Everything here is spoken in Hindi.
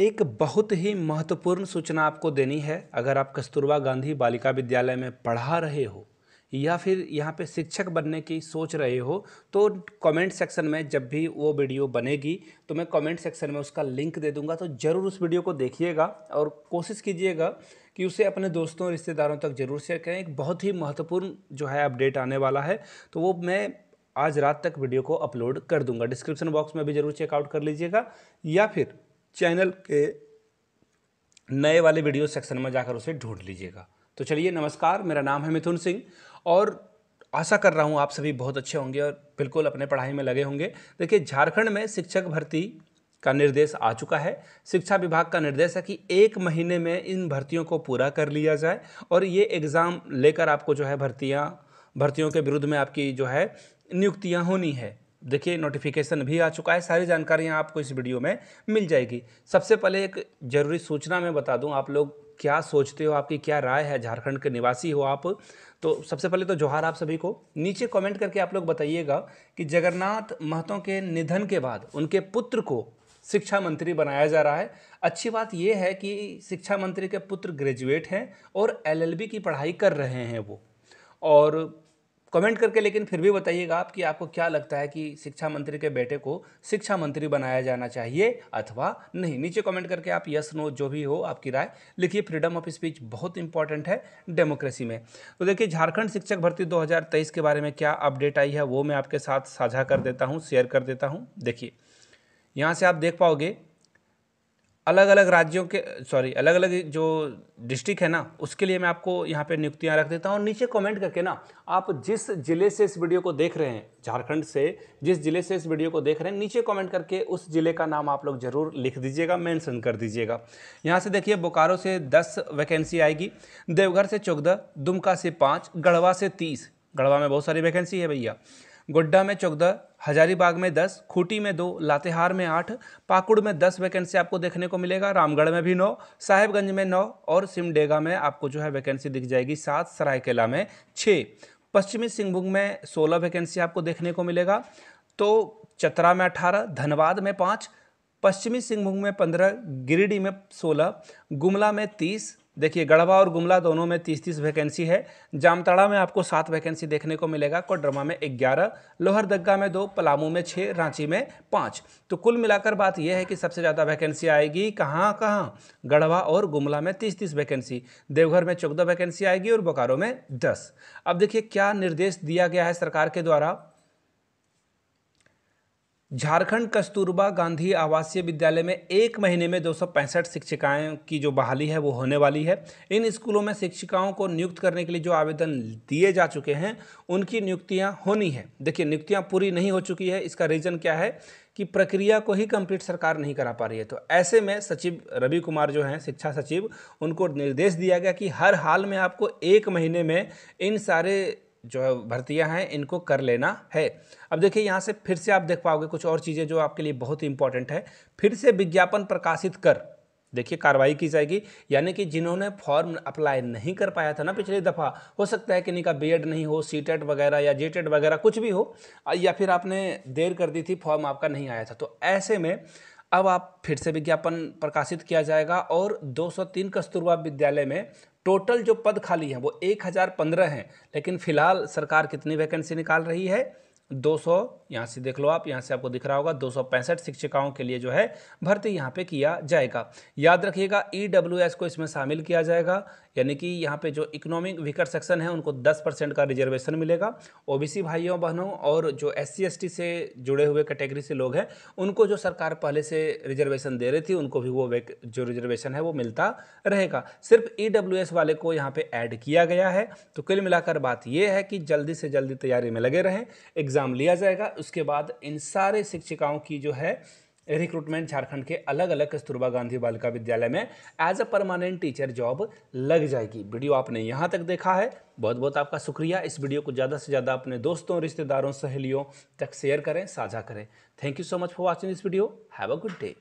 एक बहुत ही महत्वपूर्ण सूचना आपको देनी है अगर आप कस्तूरबा गांधी बालिका विद्यालय में पढ़ा रहे हो या फिर यहाँ पे शिक्षक बनने की सोच रहे हो तो कमेंट सेक्शन में जब भी वो वीडियो बनेगी तो मैं कमेंट सेक्शन में उसका लिंक दे दूँगा तो ज़रूर उस वीडियो को देखिएगा और कोशिश कीजिएगा कि उसे अपने दोस्तों रिश्तेदारों तक जरूर शेयर करें एक बहुत ही महत्वपूर्ण जो है अपडेट आने वाला है तो वो मैं आज रात तक वीडियो को अपलोड कर दूंगा डिस्क्रिप्शन बॉक्स में भी ज़रूर चेकआउट कर लीजिएगा या फिर चैनल के नए वाले वीडियो सेक्शन में जाकर उसे ढूंढ लीजिएगा तो चलिए नमस्कार मेरा नाम है मिथुन सिंह और आशा कर रहा हूँ आप सभी बहुत अच्छे होंगे और बिल्कुल अपने पढ़ाई में लगे होंगे देखिए झारखंड में शिक्षक भर्ती का निर्देश आ चुका है शिक्षा विभाग का निर्देश है कि एक महीने में इन भर्तियों को पूरा कर लिया जाए और ये एग्ज़ाम लेकर आपको जो है भर्तियाँ भर्तियों के विरुद्ध में आपकी जो है नियुक्तियाँ होनी है देखिए नोटिफिकेशन भी आ चुका है सारी जानकारियाँ आपको इस वीडियो में मिल जाएगी सबसे पहले एक ज़रूरी सूचना मैं बता दूँ आप लोग क्या सोचते हो आपकी क्या राय है झारखंड के निवासी हो आप तो सबसे पहले तो जोहार आप सभी को नीचे कमेंट करके आप लोग बताइएगा कि जगन्नाथ महतो के निधन के बाद उनके पुत्र को शिक्षा मंत्री बनाया जा रहा है अच्छी बात यह है कि शिक्षा मंत्री के पुत्र ग्रेजुएट हैं और एलएलबी की पढ़ाई कर रहे हैं वो और कमेंट करके लेकिन फिर भी बताइएगा आप कि आपको क्या लगता है कि शिक्षा मंत्री के बेटे को शिक्षा मंत्री बनाया जाना चाहिए अथवा नहीं नीचे कमेंट करके आप यस नो जो भी हो आपकी राय लिखिए फ्रीडम ऑफ स्पीच बहुत इंपॉर्टेंट है डेमोक्रेसी में तो देखिए झारखंड शिक्षक भर्ती 2023 के बारे में क्या अपडेट आई है वो मैं आपके साथ साझा कर देता हूँ शेयर कर देता हूँ देखिए यहाँ से आप देख पाओगे अलग अलग राज्यों के सॉरी अलग अलग जो डिस्ट्रिक्ट है ना उसके लिए मैं आपको यहाँ पे नियुक्तियाँ रख देता हूँ नीचे कमेंट करके ना आप जिस ज़िले से इस वीडियो को देख रहे हैं झारखंड से जिस ज़िले से इस वीडियो को देख रहे हैं नीचे कमेंट करके उस ज़िले का नाम आप लोग ज़रूर लिख दीजिएगा मैंसन कर दीजिएगा यहाँ से देखिए बोकारो से दस वैकेंसी आएगी देवघर से चौदह दुमका से पाँच गढ़वा से तीस गढ़वा में बहुत सारी वैकेंसी है भैया गोड्डा में चौदह हजारीबाग में दस खूटी में दो लातेहार में आठ पाकुड़ में दस वैकेंसी आपको देखने को मिलेगा रामगढ़ में भी नौ साहेबगंज में नौ और सिमडेगा में आपको जो है वैकेंसी दिख जाएगी सात सरायकेला में छः पश्चिमी सिंहभूम में सोलह वैकेंसी आपको देखने को मिलेगा तो चतरा में अठारह धनबाद में पाँच पश्चिमी सिंहभूम में पंद्रह गिरिडीह में सोलह गुमला में तीस देखिए गढ़वा और गुमला दोनों में तीस तीस वैकेंसी है जामताड़ा में आपको सात वैकेंसी देखने को मिलेगा कोडरमा में ग्यारह लोहरदग्गा में दो पलामू में छः रांची में पाँच तो कुल मिलाकर बात यह है कि सबसे ज़्यादा वैकेंसी आएगी कहाँ कहाँ गढ़वा और गुमला में तीस तीस वैकेंसी देवघर में चौदह वैकेंसी आएगी और बोकारो में दस अब देखिए क्या निर्देश दिया गया है सरकार के द्वारा झारखंड कस्तूरबा गांधी आवासीय विद्यालय में एक महीने में दो शिक्षिकाएं की जो बहाली है वो होने वाली है इन स्कूलों में शिक्षिकाओं को नियुक्त करने के लिए जो आवेदन दिए जा चुके हैं उनकी नियुक्तियां होनी है देखिए नियुक्तियां पूरी नहीं हो चुकी है इसका रीज़न क्या है कि प्रक्रिया को ही कंप्लीट सरकार नहीं करा पा रही है तो ऐसे में सचिव रवि कुमार जो हैं शिक्षा सचिव उनको निर्देश दिया गया कि हर हाल में आपको एक महीने में इन सारे जो है भर्तियाँ हैं इनको कर लेना है अब देखिए यहाँ से फिर से आप देख पाओगे कुछ और चीज़ें जो आपके लिए बहुत ही इंपॉर्टेंट है फिर से विज्ञापन प्रकाशित कर देखिए कार्रवाई की जाएगी यानी कि जिन्होंने फॉर्म अप्लाई नहीं कर पाया था ना पिछली दफ़ा हो सकता है कि इनका बी नहीं हो सी वगैरह या जे वगैरह कुछ भी हो या फिर आपने देर कर दी थी फॉर्म आपका नहीं आया था तो ऐसे में अब आप फिर से विज्ञापन प्रकाशित किया जाएगा और 203 कस्तूरबा विद्यालय में टोटल जो पद खाली हैं वो 1015 हैं लेकिन फिलहाल सरकार कितनी वैकेंसी निकाल रही है दो सौ यहाँ से देख लो आप यहाँ से आपको दिख रहा होगा दो सौ पैंसठ शिक्षिकाओं के लिए जो है भर्ती यहाँ पे किया जाएगा याद रखिएगा ई डब्ल्यू एस को इसमें शामिल किया जाएगा यानी कि यहाँ पे जो इकोनॉमिक वीकर सेक्शन है उनको दस परसेंट का रिजर्वेशन मिलेगा ओबीसी भाइयों बहनों और जो एस सी से जुड़े हुए कैटेगरी से लोग हैं उनको जो सरकार पहले से रिजर्वेशन दे रही थी उनको भी वो जो रिजर्वेशन है वो मिलता रहेगा सिर्फ ई e वाले को यहाँ पर ऐड किया गया है तो कुल मिलाकर बात यह है कि जल्दी से जल्दी तैयारी में लगे रहें एग्ज़ाम लिया जाएगा उसके बाद इन सारे शिक्षिकाओं की जो है रिक्रूटमेंट झारखंड के अलग अलग कस्तूरबा गांधी बालिका विद्यालय में as a permanent teacher job लग जाएगी वीडियो आपने यहाँ तक देखा है बहुत बहुत आपका शुक्रिया इस वीडियो को ज़्यादा से ज़्यादा अपने दोस्तों रिश्तेदारों सहेलियों तक शेयर करें साझा करें thank you so much for watching this video have a good day